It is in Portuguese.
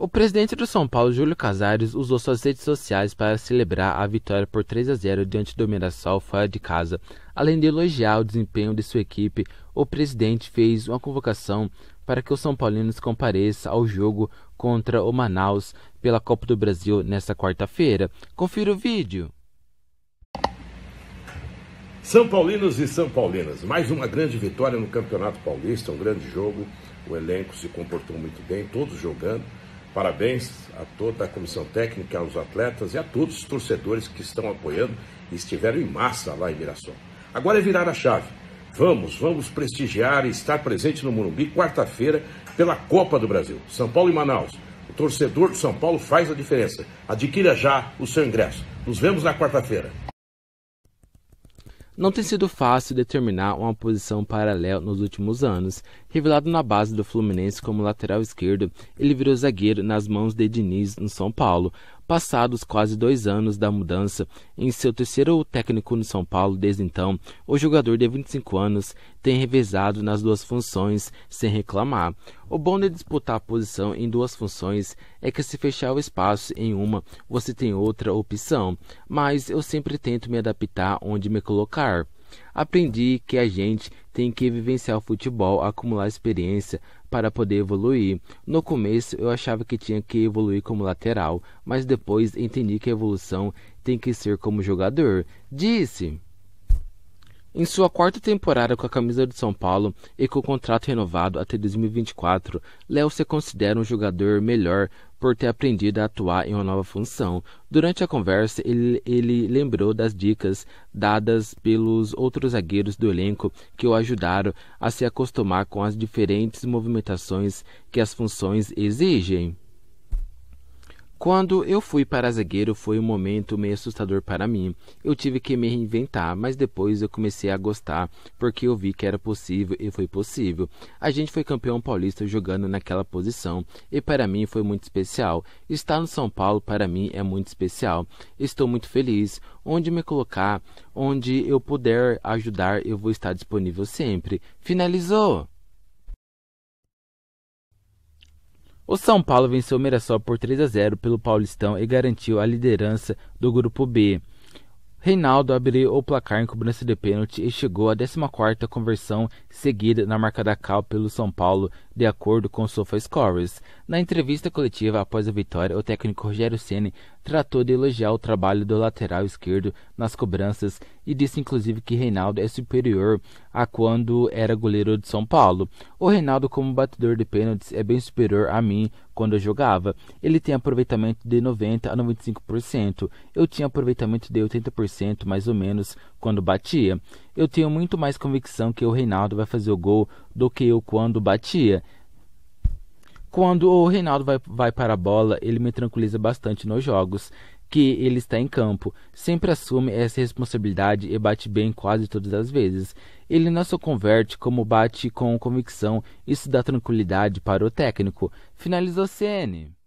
O presidente do São Paulo, Júlio Casares, usou suas redes sociais para celebrar a vitória por 3 a 0 diante do Mirassol fora de casa. Além de elogiar o desempenho de sua equipe, o presidente fez uma convocação para que o São Paulino compareça ao jogo contra o Manaus pela Copa do Brasil nesta quarta-feira. Confira o vídeo. São Paulinos e São Paulinas, mais uma grande vitória no Campeonato Paulista, um grande jogo. O elenco se comportou muito bem, todos jogando. Parabéns a toda a comissão técnica, aos atletas e a todos os torcedores que estão apoiando e estiveram em massa lá em Mirassol. Agora é virar a chave Vamos, vamos prestigiar e estar presente no Morumbi quarta-feira pela Copa do Brasil. São Paulo e Manaus. O torcedor do São Paulo faz a diferença. Adquira já o seu ingresso. Nos vemos na quarta-feira. Não tem sido fácil determinar uma posição paralela nos últimos anos Revelado na base do Fluminense como lateral esquerdo, ele virou zagueiro nas mãos de Diniz no São Paulo. Passados quase dois anos da mudança, em seu terceiro técnico no São Paulo desde então, o jogador de 25 anos tem revezado nas duas funções sem reclamar. O bom de disputar a posição em duas funções é que se fechar o espaço em uma, você tem outra opção, mas eu sempre tento me adaptar onde me colocar. Aprendi que a gente tem que vivenciar o futebol, acumular experiência para poder evoluir. No começo eu achava que tinha que evoluir como lateral, mas depois entendi que a evolução tem que ser como jogador. Disse. Em sua quarta temporada com a camisa de São Paulo e com o contrato renovado até 2024, Léo se considera um jogador melhor por ter aprendido a atuar em uma nova função. Durante a conversa, ele, ele lembrou das dicas dadas pelos outros zagueiros do elenco que o ajudaram a se acostumar com as diferentes movimentações que as funções exigem. Quando eu fui para zagueiro foi um momento meio assustador para mim. Eu tive que me reinventar, mas depois eu comecei a gostar, porque eu vi que era possível e foi possível. A gente foi campeão paulista jogando naquela posição e para mim foi muito especial. Estar no São Paulo para mim é muito especial. Estou muito feliz. Onde me colocar, onde eu puder ajudar, eu vou estar disponível sempre. Finalizou! O São Paulo venceu o Mirassol por 3 a 0 pelo Paulistão e garantiu a liderança do grupo B. Reinaldo abriu o placar em cobrança de pênalti e chegou à 14ª conversão seguida na marca da Cal pelo São Paulo de acordo com o Scores. Na entrevista coletiva após a vitória, o técnico Rogério Ceni tratou de elogiar o trabalho do lateral esquerdo nas cobranças e disse inclusive que Reinaldo é superior a quando era goleiro de São Paulo. O Reinaldo como batedor de pênaltis é bem superior a mim quando eu jogava. Ele tem aproveitamento de 90 a 95%. Eu tinha aproveitamento de 80% mais ou menos quando batia. Eu tenho muito mais convicção que o Reinaldo vai fazer o gol do que eu quando batia. Quando o Reinaldo vai, vai para a bola, ele me tranquiliza bastante nos jogos que ele está em campo. Sempre assume essa responsabilidade e bate bem quase todas as vezes. Ele não só converte, como bate com convicção. Isso dá tranquilidade para o técnico. Finalizou CN.